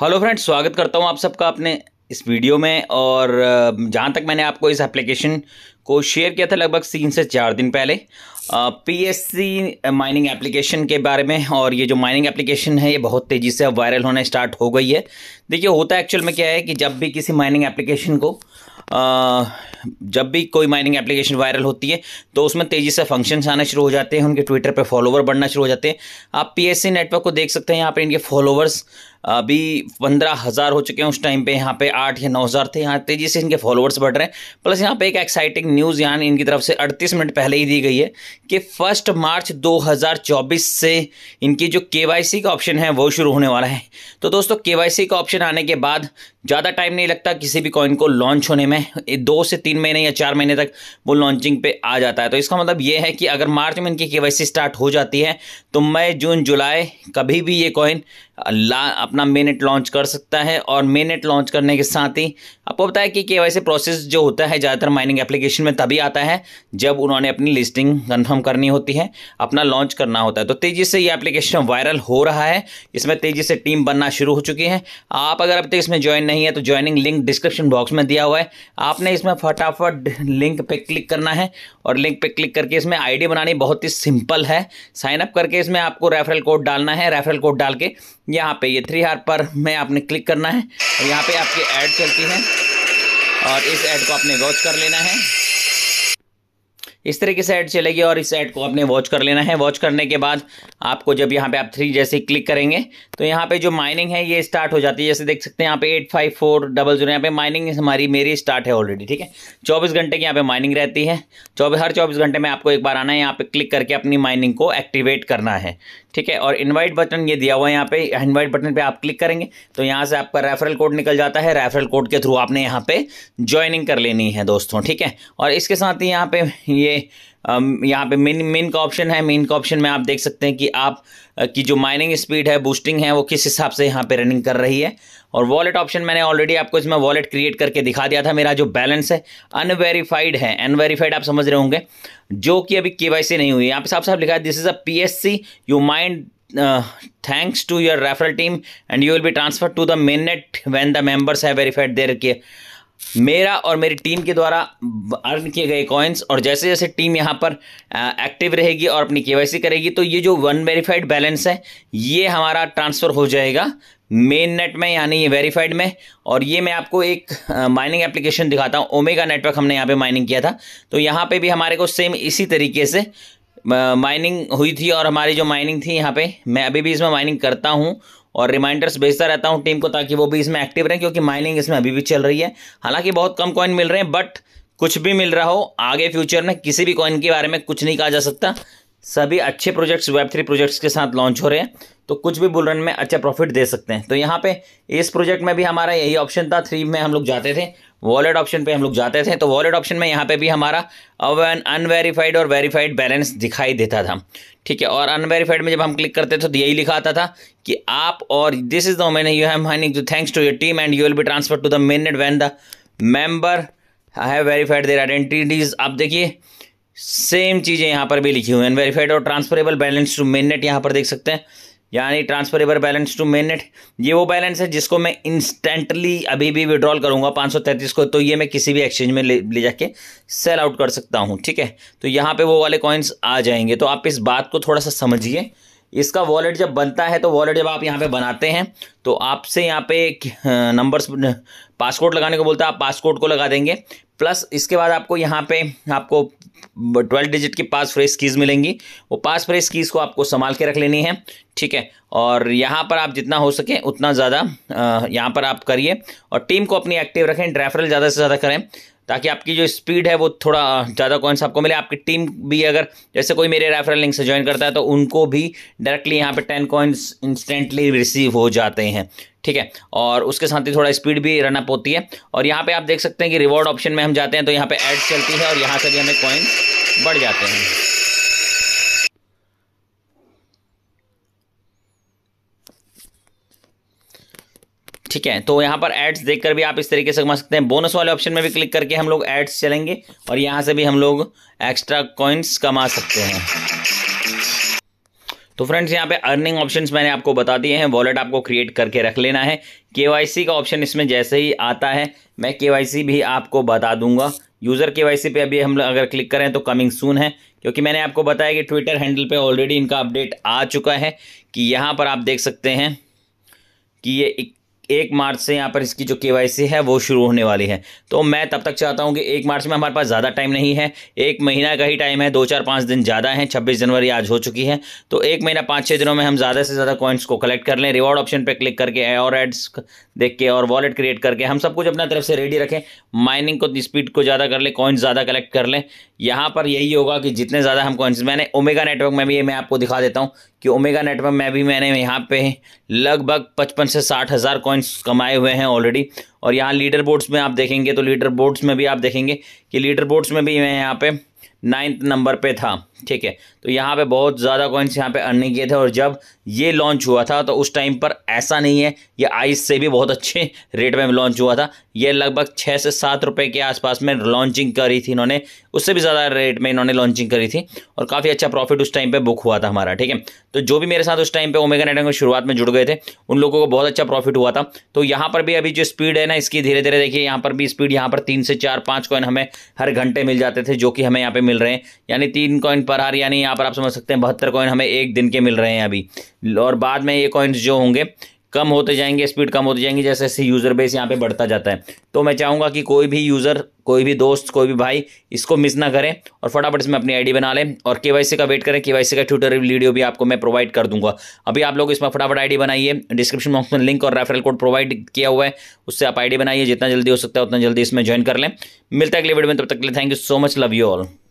hello friends स्वागत करता हूं आप सबका अपने इस वीडियो में और जहां तक मैंने आपको इस एप्लीकेशन को शेयर किया था लगभग तीन से चार दिन पहले पीएससी माइनिंग एप्लीकेशन के बारे में और ये जो माइनिंग एप्लीकेशन है ये बहुत तेज़ी से अब वायरल होना स्टार्ट हो गई है देखिए होता है एक्चुअल में क्या है कि जब भी किसी माइनिंग एप्लीकेशन को आ, जब भी कोई माइनिंग एप्लीकेशन वायरल होती है तो उसमें तेज़ी से फंक्शंस आना शुरू हो जाते हैं उनके ट्विटर पर फॉलोवर बढ़ना शुरू हो जाते हैं आप पी नेटवर्क को देख सकते हैं यहाँ पर इनके फॉलोवर्स अभी पंद्रह हज़ार हो चुके हैं उस टाइम पे यहाँ पे आठ या नौ हज़ार थे यहाँ तेज़ी से इनके फॉलोअर्स बढ़ रहे हैं प्लस यहाँ पे एक एक्साइटिंग न्यूज़ यहाँ इनकी तरफ से अड़तीस मिनट पहले ही दी गई है कि फर्स्ट मार्च 2024 से इनकी जो के का ऑप्शन है वो शुरू होने वाला है तो दोस्तों के का ऑप्शन आने के बाद ज़्यादा टाइम नहीं लगता किसी भी कॉइन को लॉन्च होने में दो से तीन महीने या चार महीने तक वो लॉन्चिंग पे आ जाता है तो इसका मतलब ये है कि अगर मार्च में इनकी के स्टार्ट हो जाती है तो मई जून जुलाई कभी भी ये कॉइन अपना मेनेट लॉन्च कर सकता है और मेनेट लॉन्च करने के साथ ही आपको पता है कि के प्रोसेस जो होता है ज़्यादातर माइनिंग एप्लीकेशन में तभी आता है जब उन्होंने अपनी लिस्टिंग कन्फर्म करनी होती है अपना लॉन्च करना होता है तो तेज़ी से ये एप्लीकेशन वायरल हो रहा है इसमें तेज़ी से टीम बनना शुरू हो चुकी है आप अगर अब तक इसमें ज्वाइन नहीं है तो ज्वाइनिंग लिंक डिस्क्रिप्शन बॉक्स में दिया हुआ है आपने इसमें फटाफट लिंक पर क्लिक करना है और लिंक पर क्लिक करके इसमें आई बनानी बहुत ही सिंपल है साइनअप करके इसमें आपको रेफरल कोड डालना है रेफरल कोड डाल के यहाँ पर ये थ्री हार पर में आपने क्लिक करना है और यहाँ पर आपकी ऐड चलती है और इस ऐड को आपने वॉच कर लेना है इस तरीके से ऐड चलेगी और इस ऐड को आपने वॉच कर लेना है वॉच करने के बाद आपको जब यहाँ पे आप थ्री जैसे क्लिक करेंगे तो यहाँ पे जो माइनिंग है ये स्टार्ट हो जाती है जैसे देख सकते हैं यहाँ पे eight five four double zero यहाँ पे माइनिंग हमारी मेरी स्टार्ट है ऑलरेडी ठीक है चौबीस घंटे की यहाँ पे माइनिंग रहती है चौबीस हर चौबीस घंटे में आपको एक बार आना है यहाँ पे क्लिक करके अपनी माइनिंग को एक्टिवेट करना है ठीक है और इन्वाइट बटन ये दिया हुआ है यहाँ पे इन्वाइट बटन पे आप क्लिक करेंगे तो यहाँ से आपका रेफरल कोड निकल जाता है रेफरल कोड के थ्रू आपने यहाँ पे ज्वाइनिंग कर लेनी है दोस्तों ठीक है और इसके साथ ही यहाँ पे ये यहाँ पे मेन मेन का ऑप्शन है मेन का ऑप्शन में आप देख सकते हैं कि आप की जो माइनिंग स्पीड है बूस्टिंग है वो किस हिसाब से यहाँ पे रनिंग कर रही है और वॉलेट ऑप्शन मैंने ऑलरेडी आपको इसमें वॉलेट क्रिएट करके दिखा दिया था मेरा जो बैलेंस है अनवेरीफाइड है अनवेरीफाइड आप समझ रहे होंगे जो कि अभी के नहीं हुई यहाँ पे साफ साफ लिखा है this is a P S C you mind your referral team and you will you transfer to the main net when the members have verified their their मेरा और मेरी टीम के द्वारा अर्न किए गए कॉइन्स और जैसे जैसे टीम यहाँ पर एक्टिव रहेगी और अपनी केवाईसी करेगी तो ये जो वन वेरीफाइड बैलेंस है ये हमारा ट्रांसफ़र हो जाएगा मेन नेट में यानी ये वेरीफाइड में और ये मैं आपको एक माइनिंग एप्लीकेशन दिखाता हूँ ओमेगा नेटवर्क हमने यहाँ पर माइनिंग किया था तो यहाँ पर भी हमारे को सेम इसी तरीके से माइनिंग हुई थी और हमारी जो माइनिंग थी यहाँ पे मैं अभी भी इसमें माइनिंग करता हूँ और रिमाइंडर्स भेजता रहता हूँ टीम को ताकि वो भी इसमें एक्टिव रहें क्योंकि माइनिंग इसमें अभी भी चल रही है हालांकि बहुत कम कॉइन मिल रहे हैं बट कुछ भी मिल रहा हो आगे फ्यूचर में किसी भी कॉइन के बारे में कुछ नहीं कहा जा सकता सभी अच्छे प्रोजेक्ट्स वेब थ्री प्रोजेक्ट्स के साथ लॉन्च हो रहे हैं तो कुछ भी बुलरन में अच्छा प्रॉफिट दे सकते हैं तो यहाँ पे इस प्रोजेक्ट में भी हमारा यही ऑप्शन था थ्री में हम लोग जाते थे वॉलेट ऑप्शन पे हम लोग जाते थे तो वॉलेट ऑप्शन में यहाँ पे भी हमारा अनवेरीफाइड और वेरीफाइड बैलेंस दिखाई देता था ठीक है और अनवेरीफाइड में जब हम क्लिक करते थे तो यही लिखा आता था कि आप और this is the main you have mining thanks to your team and you will be transfer to the mainnet when the member have verified their identities आप देखिए सेम चीज़ें यहाँ पर भी लिखी हुई हैं अनवेरीफाइड और ट्रांसफरेबल बैलेंस टू मेननेट यहाँ पर देख सकते हैं यानी ट्रांसफरेबल बैलेंस टू मेन ये वो बैलेंस है जिसको मैं इंस्टेंटली अभी भी विड्रॉल करूंगा 533 को तो ये मैं किसी भी एक्सचेंज में ले, ले जाके सेल आउट कर सकता हूँ ठीक है तो यहाँ पे वो वाले कॉइन्स आ जाएंगे तो आप इस बात को थोड़ा सा समझिए इसका वॉलेट जब बनता है तो वॉलेट जब आप यहाँ पे बनाते हैं तो आपसे यहाँ पे नंबर्स पासपोर्ट लगाने को बोलता है आप पासपोर्ट को लगा देंगे प्लस इसके बाद आपको यहाँ पे आपको ट्वेल्व डिजिट की पास फ्रेश कीज़ मिलेंगी वो पास फ्रेश कीज़ को आपको संभाल के रख लेनी है ठीक है और यहाँ पर आप जितना हो सके उतना ज़्यादा यहाँ पर आप करिए और टीम को अपनी एक्टिव रखें रेफरल ज़्यादा से ज़्यादा करें ताकि आपकी जो स्पीड है वो थोड़ा ज़्यादा कॉइन्स आपको मिले आपकी टीम भी अगर जैसे कोई मेरे रेफरल लिंक से ज्वाइन करता है तो उनको भी डायरेक्टली यहाँ पे टेन कॉइन्स इंस्टेंटली रिसीव हो जाते हैं ठीक है और उसके साथ ही थोड़ा स्पीड भी रनअप होती है और यहाँ पे आप देख सकते हैं कि रिवॉर्ड ऑप्शन में हम जाते हैं तो यहाँ पे एड्स चलती है और यहाँ से भी हमें कॉइन्स बढ़ जाते हैं ठीक है तो यहाँ पर एड्स देखकर भी आप इस तरीके से कमा सकते हैं बोनस वाले ऑप्शन में भी क्लिक करके हम लोग एड्स चलेंगे और यहाँ से भी हम लोग एक्स्ट्रा कॉइन्स कमा सकते हैं तो फ्रेंड्स यहाँ पे अर्निंग ऑप्शंस मैंने आपको बता दिए हैं वॉलेट आपको क्रिएट करके रख लेना है केवाईसी का ऑप्शन इसमें जैसे ही आता है मैं केवाईसी भी आपको बता दूंगा यूज़र के पे अभी हम अगर क्लिक करें तो कमिंग सून है क्योंकि मैंने आपको बताया कि ट्विटर हैंडल पे ऑलरेडी इनका अपडेट आ चुका है कि यहाँ पर आप देख सकते हैं कि ये एक मार्च से यहाँ पर इसकी जो के है वो शुरू होने वाली है तो मैं तब तक चाहता हूँ कि एक मार्च में हमारे पास ज़्यादा टाइम नहीं है एक महीना का ही टाइम है दो चार पाँच दिन ज़्यादा है छब्बीस जनवरी आज हो चुकी है तो एक महीना पाँच छः दिनों में हम ज़्यादा से ज़्यादा कॉइन्स को कलेक्ट कर लें रिवॉर्ड ऑप्शन पर क्लिक करके और एड्स देख के और वॉलेट क्रिएट करके हम सब कुछ अपना तरफ से रेडी रखें माइनिंग को स्पीड को ज़्यादा कर लें कॉइन्स ज़्यादा कलेक्ट कर लें यहाँ पर यही होगा कि जितने ज़्यादा हम कॉइन्स मैंने ओमेगा नेटवर्क में भी ये मैं आपको दिखा देता हूँ कि ओमेगा नेटवर्क में भी मैंने यहाँ पे लगभग पचपन से साठ हज़ार कॉइन्स कमाए हुए हैं ऑलरेडी और यहाँ लीडर बोर्ड्स में आप देखेंगे तो लीडर बोर्ड्स में भी आप देखेंगे कि लीडर बोर्ड्स में भी मैं यहाँ पे नाइन्थ नंबर पे था ठीक है तो यहाँ पे बहुत ज़्यादा कॉइन्स यहाँ पे अर्निंग किए थे और जब ये लॉन्च हुआ था तो उस टाइम पर ऐसा नहीं है ये आइस से भी बहुत अच्छे रेट में लॉन्च हुआ था ये लगभग छः से सात रुपये के आसपास में लॉन्चिंग करी थी इन्होंने उससे भी ज़्यादा रेट में इन्होंने लॉन्चिंग करी थी और काफ़ी अच्छा प्रॉफिट उस टाइम पे बुक हुआ था हमारा ठीक है तो जो भी मेरे साथ उस टाइम पे ओमेगा नेटवर्क में शुरुआत में जुड़ गए थे उन लोगों को बहुत अच्छा प्रॉफिट हुआ था तो यहाँ पर भी अभी जो स्पीड है ना इसकी धीरे धीरे देखिए यहाँ पर भी स्पीड यहाँ पर तीन से चार पाँच कॉइन हमें हर घंटे मिल जाते थे जो कि हमें यहाँ पर मिल रहे हैं यानी तीन कॉइन पर हर यानी यहाँ पर आप समझ सकते हैं बहत्तर कॉइन हमें एक दिन के मिल रहे हैं अभी और बाद में ये कॉइन्स जो होंगे कम होते जाएंगे स्पीड कम होते जाएंगे जैसे जैसे यूज़र बेस यहाँ पे बढ़ता जाता है तो मैं चाहूँगा कि कोई भी यूज़र कोई भी दोस्त कोई भी भाई इसको मिस ना करें और फटाफट इसमें अपनी आईडी बना लें और केवाईसी का वेट करें केवाईसी का ट्विटर वीडियो भी आपको मैं प्रोवाइड कर दूंगा अभी आप लोग इसमें फटाफट आईडी बनाइए डिस्क्रिप्शन बॉक्स में लिंक और रेफरल कोड प्रोवाइड किया हुआ है उससे आप आई बनाइए जितना जल्दी हो सकता है उतना जल्दी इसमें ज्वाइन कर लें मिलता है अगले वीडियो में तब तक के लिए thank you so much love you all